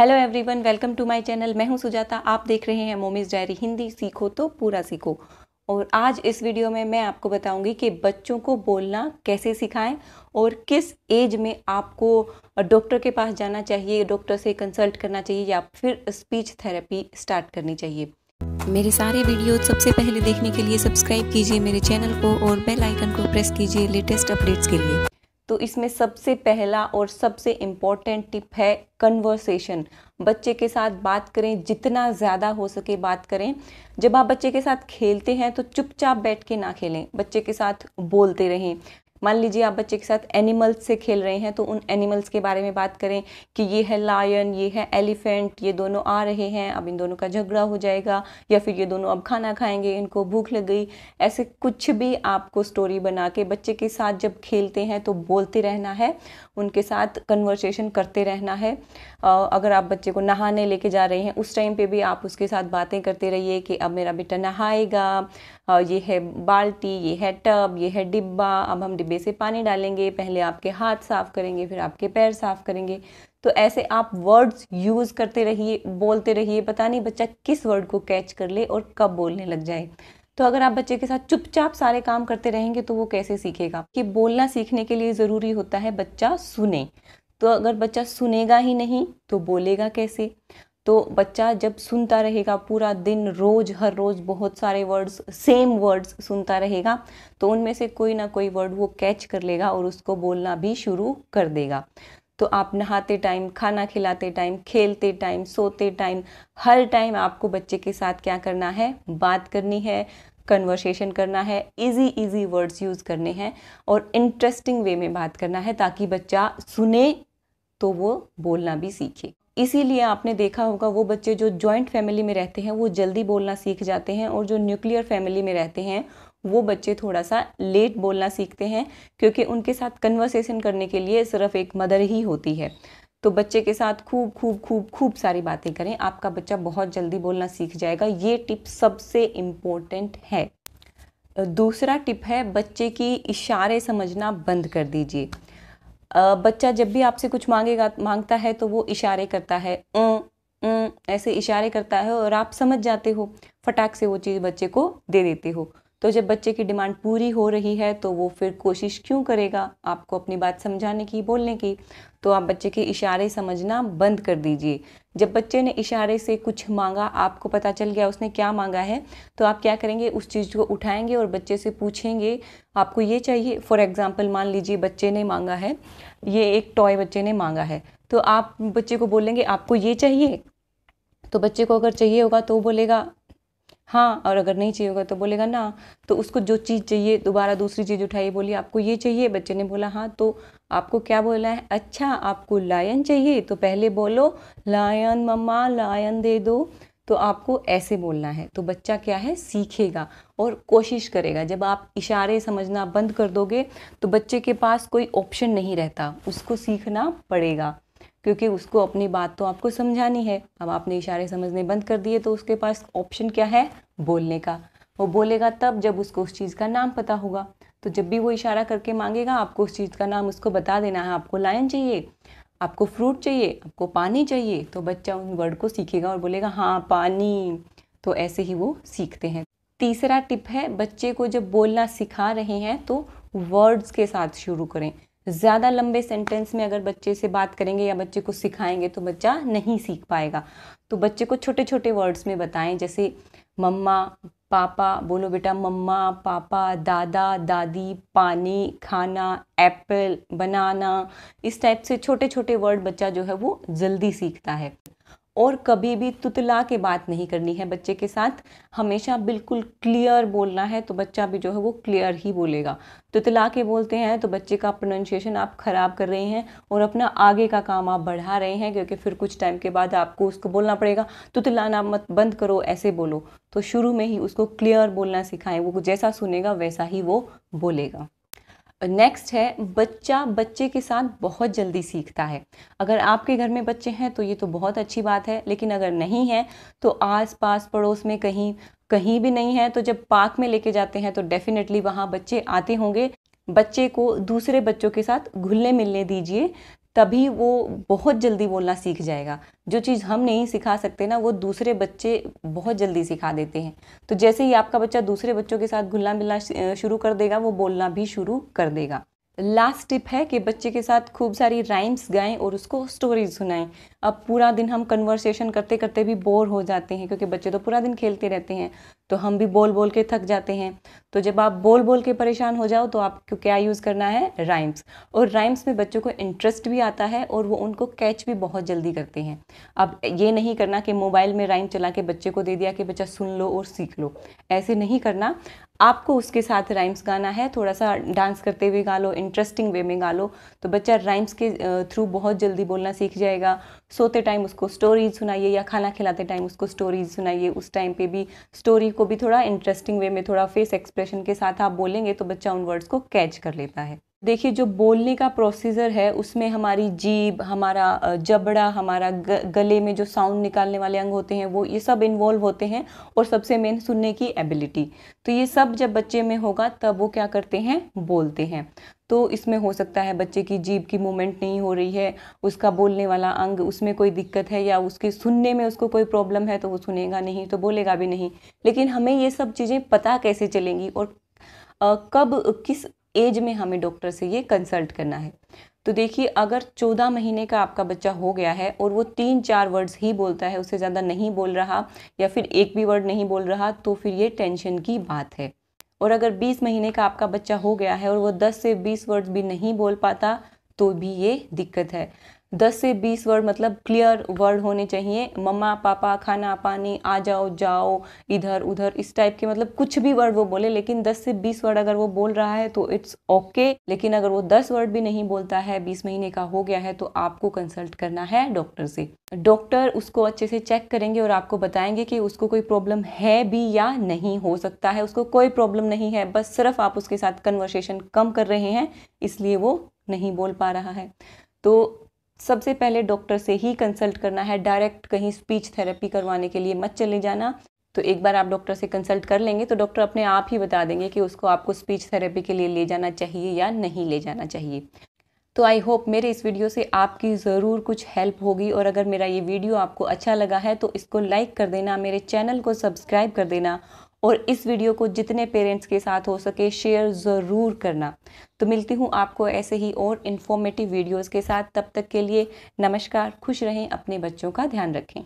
hello everyone welcome to my channel मैं हूं सुजाता आप देख रहे हैं मोमीज डायरी हिंदी सीखो तो पूरा सीखो और आज इस वीडियो में मैं आपको बताऊंगी कि बच्चों को बोलना कैसे सिखाएं और किस एज में आपको डॉक्टर के पास जाना चाहिए डॉक्टर से कंसल्ट करना चाहिए या फिर स्पीच थेरेपी स्टार्ट करनी चाहिए मेरे सारे वीडियो सबसे पहले देखने के लिए सब्सक्राइब कीजिए मेरे चैनल को और बेलाइकन को प्रेस कीजिए लेटेस्ट अपडेट्स के लिए तो इसमें सबसे पहला और सबसे इम्पॉर्टेंट टिप है कन्वर्सेशन बच्चे के साथ बात करें जितना ज़्यादा हो सके बात करें जब आप बच्चे के साथ खेलते हैं तो चुपचाप बैठ के ना खेलें बच्चे के साथ बोलते रहें मान लीजिए आप बच्चे के साथ एनिमल्स से खेल रहे हैं तो उन एनिमल्स के बारे में बात करें कि ये है लायन ये है एलिफेंट ये दोनों आ रहे हैं अब इन दोनों का झगड़ा हो जाएगा या फिर ये दोनों अब खाना खाएंगे इनको भूख लग गई ऐसे कुछ भी आपको स्टोरी बना के बच्चे के साथ जब खेलते हैं तो बोलते रहना है उनके साथ कन्वर्सेशन करते रहना है अगर आप बच्चे को नहाने लेके जा रहे हैं उस टाइम पर भी आप उसके साथ बातें करते रहिए कि अब मेरा बेटा नहाएगा ये है बाल्टी ये है टब ये है डिब्बा अब हम डिब्बे से पानी डालेंगे पहले आपके हाथ साफ़ करेंगे फिर आपके पैर साफ़ करेंगे तो ऐसे आप वर्ड्स यूज़ करते रहिए बोलते रहिए पता नहीं बच्चा किस वर्ड को कैच कर ले और कब बोलने लग जाए तो अगर आप बच्चे के साथ चुपचाप सारे काम करते रहेंगे तो वो कैसे सीखेगा कि बोलना सीखने के लिए ज़रूरी होता है बच्चा सुने तो अगर बच्चा सुनेगा ही नहीं तो बोलेगा कैसे तो बच्चा जब सुनता रहेगा पूरा दिन रोज़ हर रोज़ बहुत सारे वर्ड्स सेम वर्ड्स सुनता रहेगा तो उनमें से कोई ना कोई वर्ड वो कैच कर लेगा और उसको बोलना भी शुरू कर देगा तो आप नहाते टाइम खाना खिलाते टाइम खेलते टाइम सोते टाइम हर टाइम आपको बच्चे के साथ क्या करना है बात करनी है कन्वर्सेशन करना है इजी इजी वर्ड्स यूज़ करने हैं और इंटरेस्टिंग वे में बात करना है ताकि बच्चा सुने तो वो बोलना भी सीखे इसीलिए आपने देखा होगा वो बच्चे जो ज्वाइंट फैमिली में रहते हैं वो जल्दी बोलना सीख जाते हैं और जो न्यूक्लियर फैमिली में रहते हैं वो बच्चे थोड़ा सा लेट बोलना सीखते हैं क्योंकि उनके साथ कन्वर्सेशन करने के लिए सिर्फ एक मदर ही होती है तो बच्चे के साथ खूब खूब खूब खूब सारी बातें करें आपका बच्चा बहुत जल्दी बोलना सीख जाएगा ये टिप सबसे इम्पोर्टेंट है दूसरा टिप है बच्चे की इशारे समझना बंद कर दीजिए बच्चा जब भी आपसे कुछ मांगेगा मांगता है तो वो इशारे करता है ऐसे इशारे करता है और आप समझ जाते हो फटाक से वो चीज़ बच्चे को दे देते हो तो जब बच्चे की डिमांड पूरी हो रही है तो वो फिर कोशिश क्यों करेगा आपको अपनी बात समझाने की बोलने की तो आप बच्चे के इशारे समझना बंद कर दीजिए जब बच्चे ने इशारे से कुछ मांगा आपको पता चल गया उसने क्या मांगा है तो आप क्या करेंगे उस चीज़ को उठाएंगे और बच्चे से पूछेंगे आपको ये चाहिए फॉर एग्ज़ाम्पल मान लीजिए बच्चे ने मांगा है ये एक टॉय बच्चे ने मांगा है तो आप बच्चे को बोलेंगे आपको ये चाहिए तो बच्चे को अगर चाहिए होगा तो बोलेगा हाँ और अगर नहीं चाहिए होगा तो बोलेगा ना तो उसको जो चीज़ चाहिए दोबारा दूसरी चीज़ उठाइए बोलिए आपको ये चाहिए बच्चे ने बोला हाँ तो आपको क्या बोला है अच्छा आपको लायन चाहिए तो पहले बोलो लायन मम्मा लायन दे दो तो आपको ऐसे बोलना है तो बच्चा क्या है सीखेगा और कोशिश करेगा जब आप इशारे समझना बंद कर दोगे तो बच्चे के पास कोई ऑप्शन नहीं रहता उसको सीखना पड़ेगा क्योंकि उसको अपनी बात तो आपको समझानी है अब आपने इशारे समझने बंद कर दिए तो उसके पास ऑप्शन क्या है बोलने का वो बोलेगा तब जब उसको उस चीज़ का नाम पता होगा तो जब भी वो इशारा करके मांगेगा आपको उस चीज़ का नाम उसको बता देना है आपको लाइन चाहिए आपको फ्रूट चाहिए आपको पानी चाहिए तो बच्चा उन वर्ड को सीखेगा और बोलेगा हाँ पानी तो ऐसे ही वो सीखते हैं तीसरा टिप है बच्चे को जब बोलना सिखा रहे हैं तो वर्ड्स के साथ शुरू करें ज़्यादा लंबे सेंटेंस में अगर बच्चे से बात करेंगे या बच्चे को सिखाएंगे तो बच्चा नहीं सीख पाएगा तो बच्चे को छोटे छोटे वर्ड्स में बताएं जैसे मम्मा पापा बोलो बेटा मम्मा पापा दादा दादी पानी खाना एप्पल बनाना इस टाइप से छोटे छोटे वर्ड बच्चा जो है वो जल्दी सीखता है और कभी भी तुतला के बात नहीं करनी है बच्चे के साथ हमेशा बिल्कुल क्लियर बोलना है तो बच्चा भी जो है वो क्लियर ही बोलेगा तुतला के बोलते हैं तो बच्चे का प्रोनाउंसिएशन आप ख़राब कर रहे हैं और अपना आगे का काम आप बढ़ा रहे हैं क्योंकि फिर कुछ टाइम के बाद आपको उसको बोलना पड़ेगा तुतलाना मत बंद करो ऐसे बोलो तो शुरू में ही उसको क्लियर बोलना सिखाएं वो जैसा सुनेगा वैसा ही वो बोलेगा नेक्स्ट है बच्चा बच्चे के साथ बहुत जल्दी सीखता है अगर आपके घर में बच्चे हैं तो ये तो बहुत अच्छी बात है लेकिन अगर नहीं है तो आस पास पड़ोस में कहीं कहीं भी नहीं है तो जब पार्क में लेके जाते हैं तो डेफिनेटली वहाँ बच्चे आते होंगे बच्चे को दूसरे बच्चों के साथ घुलने मिलने दीजिए तभी वो बहुत जल्दी बोलना सीख जाएगा जो चीज़ हम नहीं सिखा सकते ना वो दूसरे बच्चे बहुत जल्दी सिखा देते हैं तो जैसे ही आपका बच्चा दूसरे बच्चों के साथ घुलना मिलना शुरू कर देगा वो बोलना भी शुरू कर देगा लास्ट टिप है कि बच्चे के साथ खूब सारी राइम्स गाएं और उसको स्टोरीज सुनाएं अब पूरा दिन हम कन्वर्सेशन करते करते भी बोर हो जाते हैं क्योंकि बच्चे तो पूरा दिन खेलते रहते हैं तो हम भी बोल बोल के थक जाते हैं तो जब आप बोल बोल के परेशान हो जाओ तो आपको क्या यूज़ करना है राइम्स और राइम्स में बच्चों को इंटरेस्ट भी आता है और वो उनको कैच भी बहुत जल्दी करते हैं अब ये नहीं करना कि मोबाइल में राइम चला के बच्चे को दे दिया कि बच्चा सुन लो और सीख लो ऐसे नहीं करना आपको उसके साथ राइम्स गाना है थोड़ा सा डांस करते हुए गा लो इंटरेस्टिंग वे में गा लो तो बच्चा राइम्स के थ्रू बहुत जल्दी बोलना सीख जाएगा सोते टाइम उसको स्टोरीज सुनाइए या खाना खिलाते टाइम उसको स्टोरीज सुनाइए उस टाइम पे भी स्टोरी को भी थोड़ा इंटरेस्टिंग वे में थोड़ा फेस एक्सप्रेशन के साथ आप बोलेंगे तो बच्चा उन वर्ड्स को कैच कर लेता है देखिए जो बोलने का प्रोसीजर है उसमें हमारी जीभ हमारा जबड़ा हमारा गले में जो साउंड निकालने वाले अंग होते हैं वो ये सब इन्वॉल्व होते हैं और सबसे मेन सुनने की एबिलिटी तो ये सब जब बच्चे में होगा तब वो क्या करते हैं बोलते हैं तो इसमें हो सकता है बच्चे की जीभ की मूवमेंट नहीं हो रही है उसका बोलने वाला अंग उसमें कोई दिक्कत है या उसके सुनने में उसको कोई प्रॉब्लम है तो वो सुनेगा नहीं तो बोलेगा भी नहीं लेकिन हमें ये सब चीज़ें पता कैसे चलेंगी और कब किस एज में हमें डॉक्टर से ये कंसल्ट करना है तो देखिए अगर चौदह महीने का आपका बच्चा हो गया है और वो तीन चार वर्ड्स ही बोलता है उससे ज़्यादा नहीं बोल रहा या फिर एक भी वर्ड नहीं बोल रहा तो फिर ये टेंशन की बात है और अगर 20 महीने का आपका बच्चा हो गया है और वो 10 से 20 वर्ड्स भी नहीं बोल पाता तो भी ये दिक्कत है दस से बीस वर्ड मतलब क्लियर वर्ड होने चाहिए मम्मा पापा खाना पानी आ जाओ जाओ इधर उधर इस टाइप के मतलब कुछ भी वर्ड वो बोले लेकिन दस से बीस वर्ड अगर वो बोल रहा है तो इट्स ओके okay, लेकिन अगर वो दस वर्ड भी नहीं बोलता है बीस महीने का हो गया है तो आपको कंसल्ट करना है डॉक्टर से डॉक्टर उसको अच्छे से चेक करेंगे और आपको बताएंगे कि उसको कोई प्रॉब्लम है भी या नहीं हो सकता है उसको कोई प्रॉब्लम नहीं है बस सिर्फ आप उसके साथ कन्वर्सेशन कम कर रहे हैं इसलिए वो नहीं बोल पा रहा है तो सबसे पहले डॉक्टर से ही कंसल्ट करना है डायरेक्ट कहीं स्पीच थेरेपी करवाने के लिए मत चले जाना तो एक बार आप डॉक्टर से कंसल्ट कर लेंगे तो डॉक्टर अपने आप ही बता देंगे कि उसको आपको स्पीच थेरेपी के लिए ले जाना चाहिए या नहीं ले जाना चाहिए तो आई होप मेरे इस वीडियो से आपकी ज़रूर कुछ हेल्प होगी और अगर मेरा ये वीडियो आपको अच्छा लगा है तो इसको लाइक कर देना मेरे चैनल को सब्सक्राइब कर देना और इस वीडियो को जितने पेरेंट्स के साथ हो सके शेयर ज़रूर करना तो मिलती हूँ आपको ऐसे ही और इन्फॉर्मेटिव वीडियोज़ के साथ तब तक के लिए नमस्कार खुश रहें अपने बच्चों का ध्यान रखें